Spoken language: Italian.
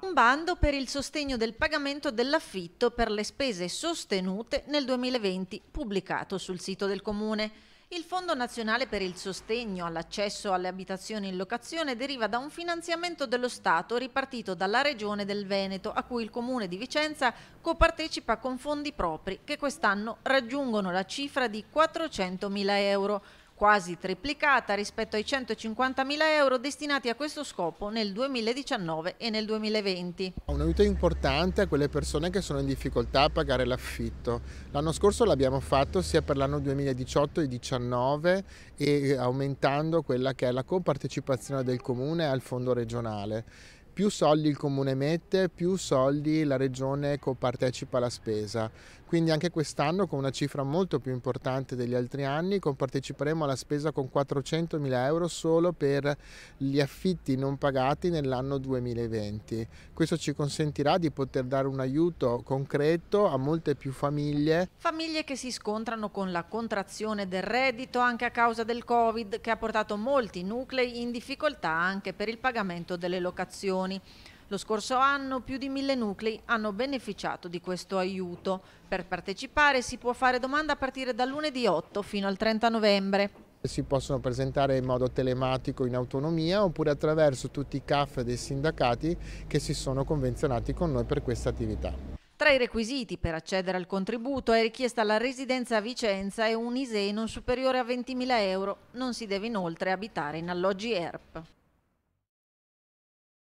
un bando per il sostegno del pagamento dell'affitto per le spese sostenute nel 2020 pubblicato sul sito del Comune. Il Fondo nazionale per il sostegno all'accesso alle abitazioni in locazione deriva da un finanziamento dello Stato ripartito dalla Regione del Veneto, a cui il Comune di Vicenza copartecipa con fondi propri che quest'anno raggiungono la cifra di 400.000 euro quasi triplicata rispetto ai 150.000 euro destinati a questo scopo nel 2019 e nel 2020. Un aiuto importante a quelle persone che sono in difficoltà a pagare l'affitto. L'anno scorso l'abbiamo fatto sia per l'anno 2018 e 2019 e eh, aumentando quella che è la compartecipazione del comune al fondo regionale più soldi il comune mette, più soldi la regione compartecipa alla spesa. Quindi anche quest'anno con una cifra molto più importante degli altri anni comparteciperemo alla spesa con 400 mila euro solo per gli affitti non pagati nell'anno 2020. Questo ci consentirà di poter dare un aiuto concreto a molte più famiglie. Famiglie che si scontrano con la contrazione del reddito anche a causa del Covid che ha portato molti nuclei in difficoltà anche per il pagamento delle locazioni milioni. Lo scorso anno più di mille nuclei hanno beneficiato di questo aiuto. Per partecipare si può fare domanda a partire dal lunedì 8 fino al 30 novembre. Si possono presentare in modo telematico in autonomia oppure attraverso tutti i CAF dei sindacati che si sono convenzionati con noi per questa attività. Tra i requisiti per accedere al contributo è richiesta la residenza a Vicenza e un ISEE non superiore a 20.000 euro. Non si deve inoltre abitare in alloggi ERP.